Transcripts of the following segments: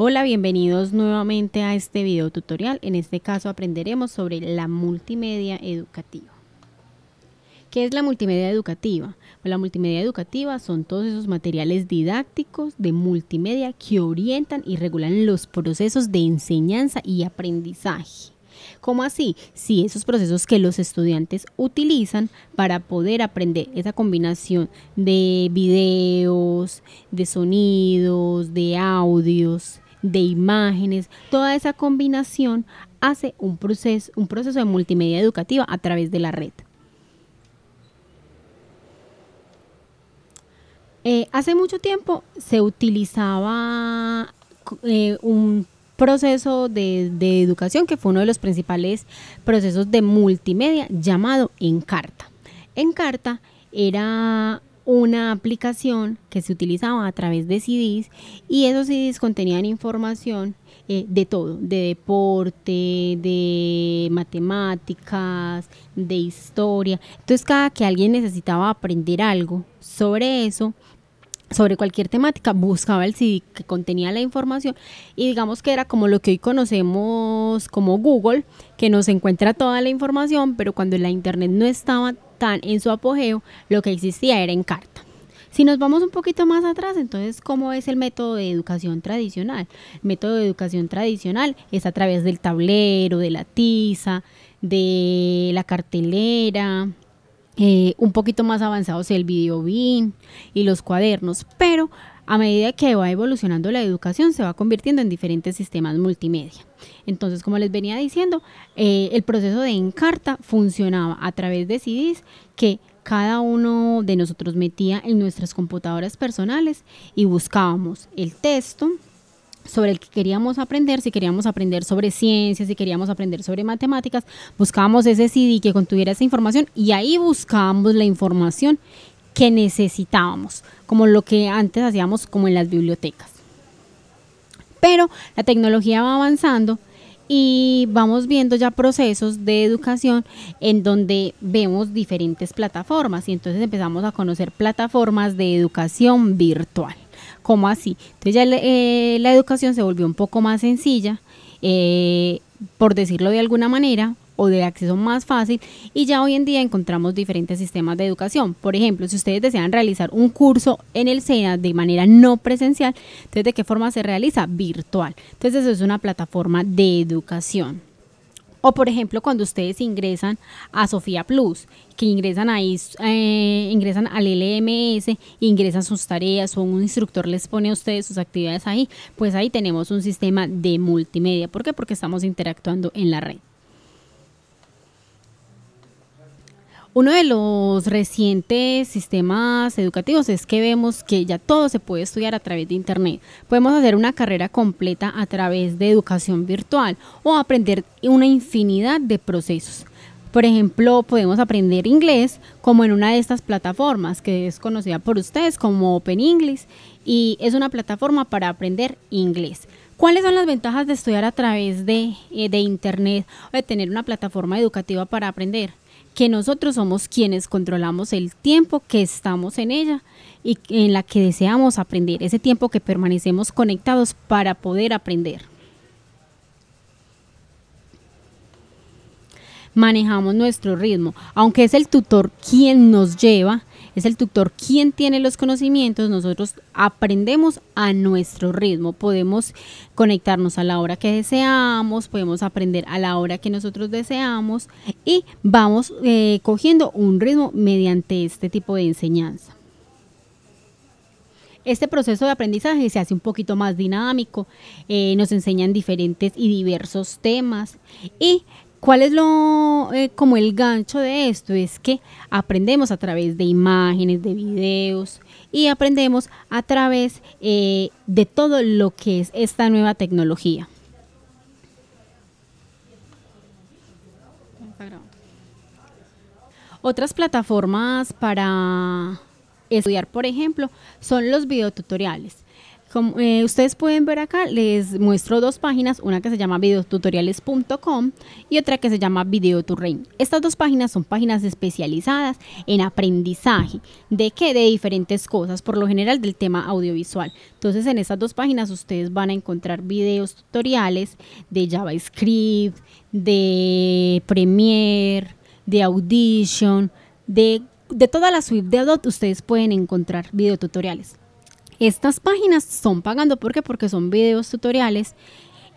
Hola, bienvenidos nuevamente a este video tutorial. En este caso aprenderemos sobre la multimedia educativa. ¿Qué es la multimedia educativa? Pues la multimedia educativa son todos esos materiales didácticos de multimedia que orientan y regulan los procesos de enseñanza y aprendizaje. ¿Cómo así? Sí, esos procesos que los estudiantes utilizan para poder aprender esa combinación de videos, de sonidos, de audios, de imágenes, toda esa combinación hace un proceso, un proceso de multimedia educativa a través de la red. Eh, hace mucho tiempo se utilizaba eh, un proceso de, de, educación que fue uno de los principales procesos de multimedia llamado Encarta. Encarta era una aplicación que se utilizaba a través de CDs y esos CDs contenían información eh, de todo, de deporte, de matemáticas, de historia. Entonces cada que alguien necesitaba aprender algo sobre eso, sobre cualquier temática, buscaba el CD que contenía la información y digamos que era como lo que hoy conocemos como Google, que nos encuentra toda la información, pero cuando la internet no estaba en su apogeo, lo que existía era en carta. Si nos vamos un poquito más atrás, entonces, ¿cómo es el método de educación tradicional? El método de educación tradicional es a través del tablero, de la tiza, de la cartelera, eh, un poquito más avanzados el video y los cuadernos, pero a medida que va evolucionando la educación, se va convirtiendo en diferentes sistemas multimedia. Entonces, como les venía diciendo, eh, el proceso de Encarta funcionaba a través de CDs que cada uno de nosotros metía en nuestras computadoras personales y buscábamos el texto, sobre el que queríamos aprender, si queríamos aprender sobre ciencias, si queríamos aprender sobre matemáticas, buscábamos ese CD que contuviera esa información y ahí buscábamos la información que necesitábamos, como lo que antes hacíamos como en las bibliotecas. Pero la tecnología va avanzando y vamos viendo ya procesos de educación en donde vemos diferentes plataformas y entonces empezamos a conocer plataformas de educación virtual. ¿Cómo así? Entonces ya eh, la educación se volvió un poco más sencilla, eh, por decirlo de alguna manera, o de acceso más fácil y ya hoy en día encontramos diferentes sistemas de educación. Por ejemplo, si ustedes desean realizar un curso en el SENA de manera no presencial, entonces ¿de qué forma se realiza? Virtual. Entonces eso es una plataforma de educación. O por ejemplo, cuando ustedes ingresan a Sofía Plus, que ingresan ahí, eh, ingresan al LMS, ingresan sus tareas o un instructor les pone a ustedes sus actividades ahí, pues ahí tenemos un sistema de multimedia. ¿Por qué? Porque estamos interactuando en la red. Uno de los recientes sistemas educativos es que vemos que ya todo se puede estudiar a través de Internet. Podemos hacer una carrera completa a través de educación virtual o aprender una infinidad de procesos. Por ejemplo, podemos aprender inglés como en una de estas plataformas que es conocida por ustedes como Open English y es una plataforma para aprender inglés. ¿Cuáles son las ventajas de estudiar a través de, eh, de Internet o de tener una plataforma educativa para aprender? que nosotros somos quienes controlamos el tiempo que estamos en ella y en la que deseamos aprender, ese tiempo que permanecemos conectados para poder aprender. Manejamos nuestro ritmo, aunque es el tutor quien nos lleva, es el tutor quien tiene los conocimientos, nosotros aprendemos a nuestro ritmo, podemos conectarnos a la hora que deseamos, podemos aprender a la hora que nosotros deseamos y vamos eh, cogiendo un ritmo mediante este tipo de enseñanza. Este proceso de aprendizaje se hace un poquito más dinámico, eh, nos enseñan diferentes y diversos temas y ¿Cuál es lo eh, como el gancho de esto? Es que aprendemos a través de imágenes, de videos y aprendemos a través eh, de todo lo que es esta nueva tecnología. Otras plataformas para estudiar, por ejemplo, son los videotutoriales. Como, eh, ustedes pueden ver acá, les muestro dos páginas, una que se llama videotutoriales.com y otra que se llama Video to Estas dos páginas son páginas especializadas en aprendizaje. ¿De qué? De diferentes cosas, por lo general del tema audiovisual. Entonces en estas dos páginas ustedes van a encontrar videos tutoriales de JavaScript, de Premiere, de Audition, de, de toda la suite de Adobe ustedes pueden encontrar videotutoriales. Estas páginas son pagando, ¿por qué? Porque son videos tutoriales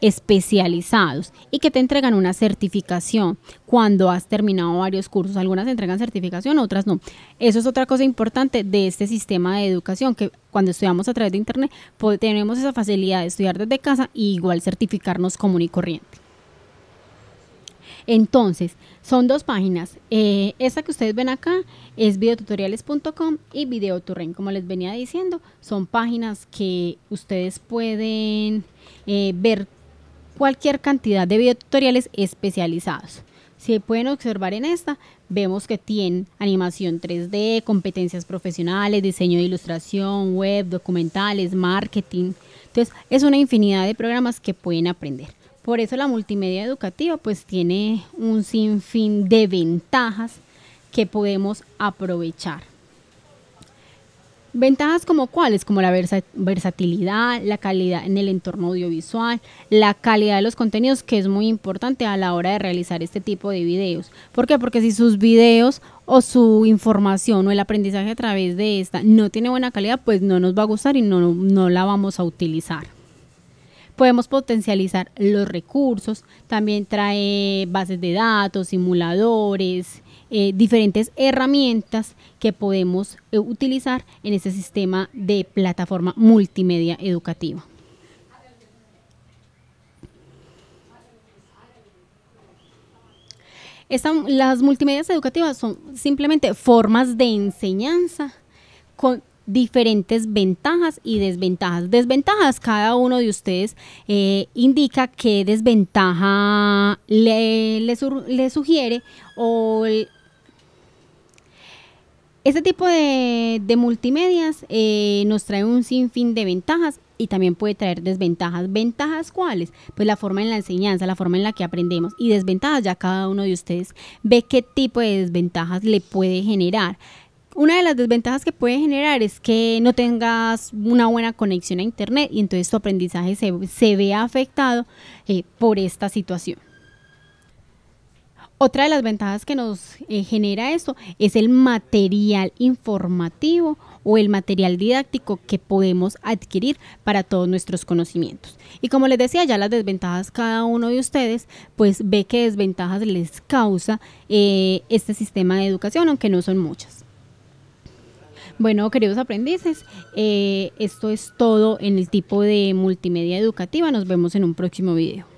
especializados y que te entregan una certificación cuando has terminado varios cursos. Algunas entregan certificación, otras no. Eso es otra cosa importante de este sistema de educación, que cuando estudiamos a través de Internet tenemos esa facilidad de estudiar desde casa y igual certificarnos común y corriente. Entonces, son dos páginas. Eh, esta que ustedes ven acá es videotutoriales.com y videoturren. Como les venía diciendo, son páginas que ustedes pueden eh, ver cualquier cantidad de videotutoriales especializados. Si pueden observar en esta, vemos que tiene animación 3D, competencias profesionales, diseño de ilustración, web, documentales, marketing. Entonces, es una infinidad de programas que pueden aprender. Por eso la multimedia educativa pues tiene un sinfín de ventajas que podemos aprovechar. Ventajas como cuáles, como la versatilidad, la calidad en el entorno audiovisual, la calidad de los contenidos, que es muy importante a la hora de realizar este tipo de videos. ¿Por qué? Porque si sus videos o su información o el aprendizaje a través de esta no tiene buena calidad, pues no nos va a gustar y no la vamos a utilizar podemos potencializar los recursos, también trae bases de datos, simuladores, eh, diferentes herramientas que podemos eh, utilizar en este sistema de plataforma multimedia educativa. las multimedias educativas son simplemente formas de enseñanza con, diferentes ventajas y desventajas. Desventajas, cada uno de ustedes eh, indica qué desventaja le, sugiere o... este tipo de, de multimedias eh, nos trae un sinfín de ventajas y también puede traer desventajas. ¿Ventajas cuáles? Pues la forma en la enseñanza, la forma en la que aprendemos y desventajas ya cada uno de ustedes ve qué tipo de desventajas le puede generar una de las desventajas que puede generar es que no tengas una buena conexión a Internet y entonces tu aprendizaje se, se ve afectado eh, por esta situación. Otra de las ventajas que nos eh, genera esto es el material informativo o el material didáctico que podemos adquirir para todos nuestros conocimientos. Y como les decía, ya las desventajas cada uno de ustedes, pues ve qué desventajas les causa eh, este sistema de educación, aunque no son muchas. Bueno, queridos aprendices, eh, esto es todo en el tipo de multimedia educativa. Nos vemos en un próximo video.